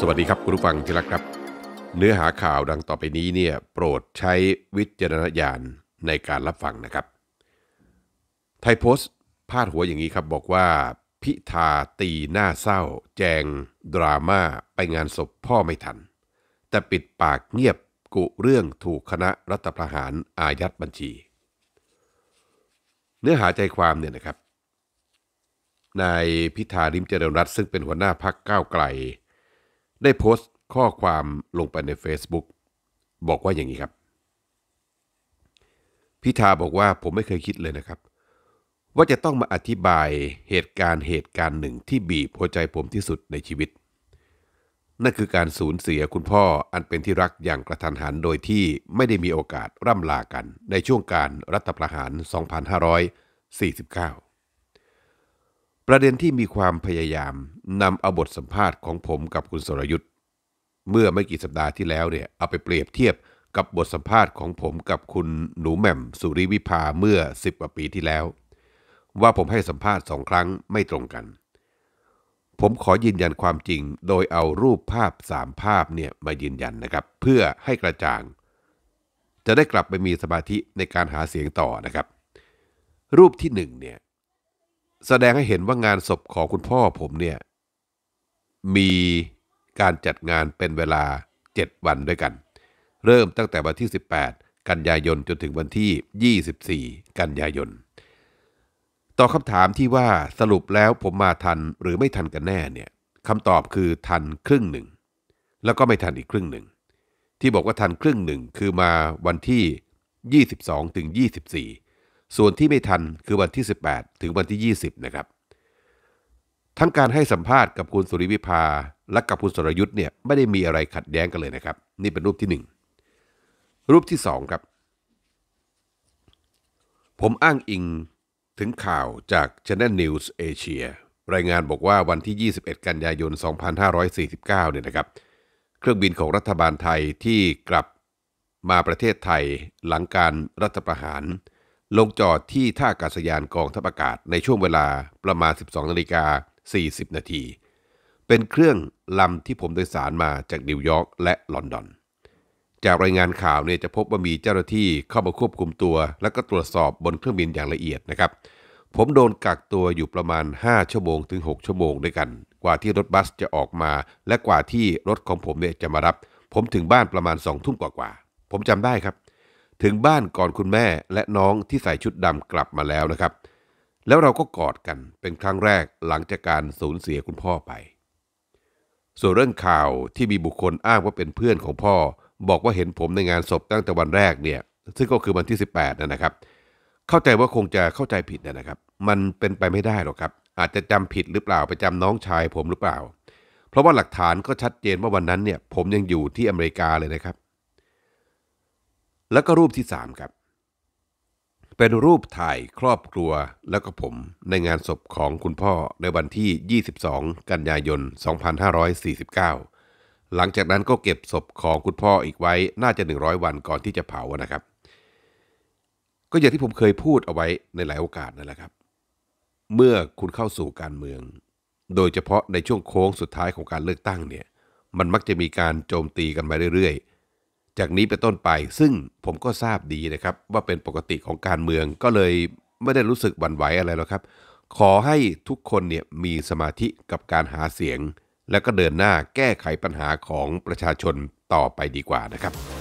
สวัสดีครับคุณผู้ฟังที่รักครับ เนื้อหาข่าวดังต่อไปนี้เนี่ยโปรดใช้วิจารณญาณในการรับฟังนะครับ ไทยโพสต์ พาดหัวอย่างนี้ครับบอกว่าพิธาตีหน้าเศร้า แจงดราม่าไปงานศพพ่อไม่ทัน แต่ปิดปากเงียบกุเรื่องถูกคณะรัฐประหารอายัดบัญชี เนื้อหาใจความเนี่ยนะครับนายพิธาลิมเจริญรัตน์ซึ่งเป็นหัวหน้าพักก้าวไกลได้โพสต์ข้อความลงไปใน Facebook บอกว่าอย่างนี้ครับ พิธาบอกว่าผมไม่เคยคิดเลยนะครับ ว่าจะต้องมาอธิบายเหตุการณ์เหตุการณ์หนึ่งที่บีบหัวใจผมที่สุดในชีวิตนั่นคือการสูญเสียคุณพ่ออันเป็นที่รักอย่างกระทันหันโดยที่ไม่ได้มีโอกาสร่ำลากัน ในช่วงการรัฐประหาร 2549ประเด็นที่มีความพยายามนำเอาบทสัมภาษณ์ของผมกับคุณสรยุทธ์เมื่อไม่กี่สัปดาห์ที่แล้วเนี่ยเอาไปเปรียบเทียบกับบทสัมภาษณ์ของผมกับคุณหนูแหม่มสุริวิภาเมื่อสิบกว่าปีที่แล้ว ว่าผมให้สัมภาษณ์สองครั้งไม่ตรงกัน ผมขอยืนยันความจริงโดยเอารูปภาพสามภาพเนี่ยมายืนยันนะครับ เพื่อให้กระจ่าง จะได้กลับไปมีสมาธิในการหาเสียงต่อนะครับ รูปที่หนึ่งเนี่ยแสดงให้เห็นว่างานศพของคุณพ่อผมเนี่ย มีการจัดงานเป็นเวลา 7 วันด้วยกัน เริ่มตั้งแต่วันที่ 18 กันยายนจนถึงวันที่ 24 กันยายน ต่อคำถามที่ว่าสรุปแล้วผมมาทันหรือไม่ทันกันแน่เนี่ยคำตอบคือทันครึ่งหนึ่ง แล้วก็ไม่ทันอีกครึ่งหนึ่ง ที่บอกว่าทันครึ่งหนึ่งคือมาวันที่ 22 ถึง 24ส่วนที่ไม่ทันคือวันที่ 18 ถึงวันที่ 20 นะครับ ทั้งการให้สัมภาษณ์กับคุณสุริวิภา และกับคุณสรยุทธ์เนี่ยไม่ได้มีอะไรขัดแย้งกันเลยนะครับ นี่เป็นรูปที่ 1 รูปที่ 2 ครับ ผมอ้างอิงถึงข่าวจาก Channel News Asia รายงานบอกว่าวันที่ 21 กันยายน 2549เนี่ยนะครับ เครื่องบินของรัฐบาลไทยที่กลับมาประเทศไทยหลังการรัฐประหารลงจอดที่ท่าอากาศยานกองทัพอากาศในช่วงเวลาประมาณ 12 นาฬิกา 40 นาที เป็นเครื่องลำที่ผมโดยสารมาจากนิวยอร์กและลอนดอน จากรายงานข่าวเนี่ยจะพบว่ามีเจ้าหน้าที่เข้ามาควบคุมตัว และก็ตรวจสอบบนเครื่องบินอย่างละเอียดนะครับ ผมโดนกักตัวอยู่ประมาณ 5 ชั่วโมง ถึง 6 ชั่วโมงด้วยกัน กว่าที่รถบัสจะออกมาและกว่าที่รถของผมเนี่ยจะมารับ ผมถึงบ้านประมาณ 2 ทุ่มกว่าๆผมจำได้ครับถึงบ้านก่อนคุณแม่และน้องที่ใส่ชุดดำกลับมาแล้วนะครับ แล้วเราก็กอดกันเป็นครั้งแรกหลังจากการสูญเสียคุณพ่อไป ส่วนเรื่องข่าวที่มีบุคคลอ้างว่าเป็นเพื่อนของพ่อ บอกว่าเห็นผมในงานศพตั้งแต่วันแรกเนี่ย ซึ่งก็คือวันที่ 18นั่นนะครับ เข้าใจว่าคงจะเข้าใจผิดนะครับ มันเป็นไปไม่ได้หรอกครับ อาจจะจำผิดหรือเปล่าไปจำน้องชายผมหรือเปล่า เพราะว่าหลักฐานก็ชัดเจนว่าวันนั้นเนี่ยผมยังอยู่ที่อเมริกาเลยนะครับแล้วก็รูปที่ 3 ครับ เป็นรูปถ่ายครอบครัวแล้วก็ผมในงานศพของคุณพ่อในวันที่ 22 กันยายน 2549 หลังจากนั้นก็เก็บศพของคุณพ่ออีกไว้น่าจะ 100 วันก่อนที่จะเผานะครับ ก็อย่างที่ผมเคยพูดเอาไว้ในหลายโอกาสนั่นแหละครับ เมื่อคุณเข้าสู่การเมือง โดยเฉพาะในช่วงโค้งสุดท้ายของการเลือกตั้งเนี่ยมันมักจะมีการโจมตีกันมาเรื่อย ๆจากนี้ไปต้นไปซึ่งผมก็ทราบดีนะครับ ว่าเป็นปกติของการเมืองก็เลยไม่ได้รู้สึกหวั่นไหวอะไรหรอกครับ ขอให้ทุกคนเนี่ยมีสมาธิกับการหาเสียง และก็เดินหน้าแก้ไขปัญหาของประชาชนต่อไปดีกว่านะครับ